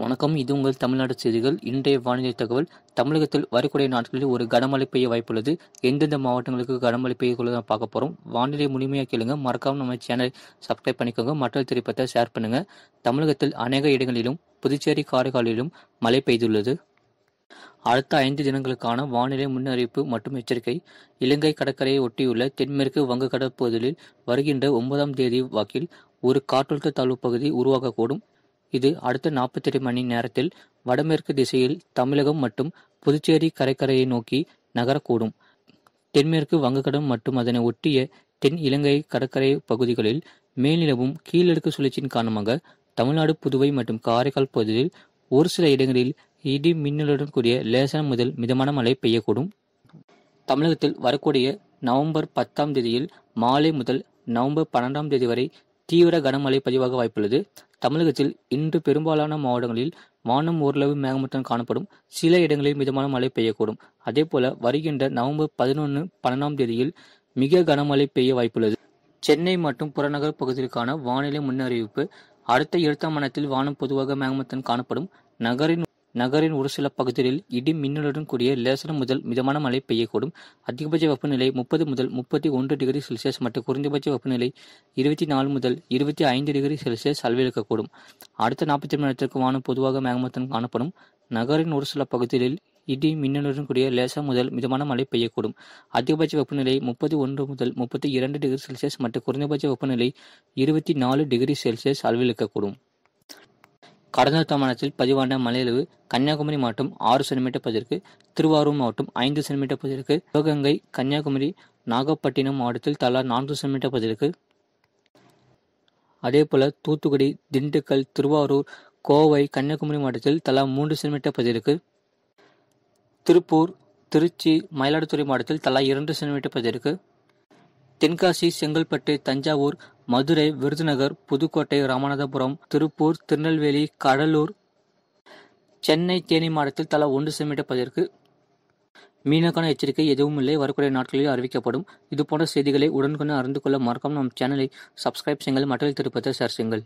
வணக்கம் இது உங்கள் தமிழ்நாடு செய்திகள் இன்றைய வானிலை தகவல் தமிழகத்தில் வரக்கூடிய நாட்களில் ஒரு கனமழை பெய்ய வாய்ப்புள்ளது எந்தெந்த மாவட்டங்களுக்கு கனமழை பெய்யக்குள்ளது பார்க்க போகிறோம் வானிலை முழுமையாக கேளுங்க மறக்காம நம்ம சேனல் சப்ஸ்கிரைப் பண்ணிக்கோங்க மற்ற திரைப்பத்தை ஷேர் பண்ணுங்க தமிழகத்தில் அநேக இடங்களிலும் புதுச்சேரி காரைக்காலிலும் மழை பெய்துள்ளது அடுத்த ஐந்து தினங்களுக்கான வானிலை முன்னறிவிப்பு மற்றும் எச்சரிக்கை இலங்கை கடற்கரையை ஒட்டியுள்ள தென்மேற்கு வங்கக்கடற்பகுதியில் வருகின்ற ஒன்பதாம் தேதி வாக்கில் ஒரு காற்றழுத்த தாழ்வு பகுதி உருவாகக்கூடும் இது அடுத்த நாற்பத்தெட்டு மணி நேரத்தில் வடமேற்கு திசையில் தமிழகம் மற்றும் புதுச்சேரி கரைக்கரையை நோக்கி நகரக்கூடும் தென்மேற்கு வங்கக்கடல் மற்றும் அதனை ஒட்டிய தென் இலங்கை கடற்கரை பகுதிகளில் மேல்நிலவும் கீழடுக்கு சுழற்சியின் காரணமாக தமிழ்நாடு புதுவை மற்றும் காரைக்கால் பகுதியில் ஒரு சில இடங்களில் இடி மின்னலுடன் கூடிய லேசான முதல் மிதமான மழை பெய்யக்கூடும் தமிழகத்தில் வரக்கூடிய நவம்பர் பத்தாம் தேதியில் மாலை முதல் நவம்பர் பன்னெண்டாம் தேதி வரை தீவிர கனமழை பதிவாக வாய்ப்புள்ளது தமிழகத்தில் இன்று பெரும்பாலான மாவட்டங்களில் வானம் ஓரளவு மேகமூட்டம் காணப்படும் சில இடங்களில் மிதமான மழை பெய்யக்கூடும் அதே போல வருகின்ற நவம்பர் பதினொன்று பன்னெண்டாம் தேதியில் மிக கனமழை பெய்ய வாய்ப்புள்ளது சென்னை மற்றும் புறநகர் பகுதிகளுக்கான வானிலை முன்னறிவிப்பு அடுத்த இருத்தமானத்தில் மனத்தில் வானம் பொதுவாக மேகமூட்டம் காணப்படும் நகரின் நகரின் ஒரு சில பகுதிகளில் இடி மின்னலுடன் கூடிய லேசன முதல் மிதமான மழை பெய்யக்கூடும் அதிகபட்ச வெப்பநிலை முப்பது முதல் முப்பத்தி ஒன்று டிகிரி செல்சியஸ் மற்றும் குறைந்தபட்ச வெப்பநிலை இருபத்தி நாலு முதல் இருபத்தி ஐந்து டிகிரி செல்சியஸ் அளவிலிருக்கக்கூடும் அடுத்த நாற்பத்தி மணி நேரத்திற்கு வானம் பொதுவாக மேகமத்துடன் காணப்படும் நகரின் ஒரு சில பகுதிகளில் இடி மின்னலுடன் கூடிய லேசம் முதல் மிதமான மழை பெய்யக்கூடும் அதிகபட்ச வெப்பநிலை முப்பத்தி ஒன்று முதல் முப்பத்தி இரண்டு டிகிரி செல்சியஸ் மற்றும் குறைந்தபட்ச வெப்பநிலை இருபத்தி நாலு டிகிரி செல்சியஸ் அளவில் இருக்கக்கூடும் கடந்த தமிழகத்தில் பதிவான மலையளவு கன்னியாகுமரி மாவட்டம் ஆறு சென்டிமீட்டர் பதிவிற்கு திருவாரூர் மாவட்டம் ஐந்து சென்டிமீட்டர் பதிவிற்கு சிவகங்கை கன்னியாகுமரி நாகப்பட்டினம் மாவட்டத்தில் தலா நான்கு சென்டிமீட்டர் அதே அதேபோல தூத்துக்குடி திண்டுக்கல் திருவாரூர் கோவை கன்னியாகுமரி மாவட்டத்தில் தலா மூன்று சென்டிமீட்டர் பதிவிற்கு திருப்பூர் திருச்சி மயிலாடுதுறை மாவட்டத்தில் தலா இரண்டு சென்டிமீட்டர் பதிவிற்கு தென்காசி செங்கல்பட்டு தஞ்சாவூர் மதுரை விருதுநகர் புதுக்கோட்டை ராமநாதபுரம் திருப்பூர் திருநெல்வேலி கடலூர் சென்னை தேனி மாவட்டத்தில் தலா ஒன்று செமிட்டப்பதற்கு மீனக்கான எச்சரிக்கை எதுவும் இல்லை வரக்கூடிய நாட்களில் அறிவிக்கப்படும் இதுபோன்ற செய்திகளை உடனுக்குடன் அறிந்து கொள்ள மறக்காமல் நம் சேனலை சப்ஸ்கிரைப் செய்யுங்கள் மற்றும் திருப்பத்தை ஷேர் செய்யுங்கள்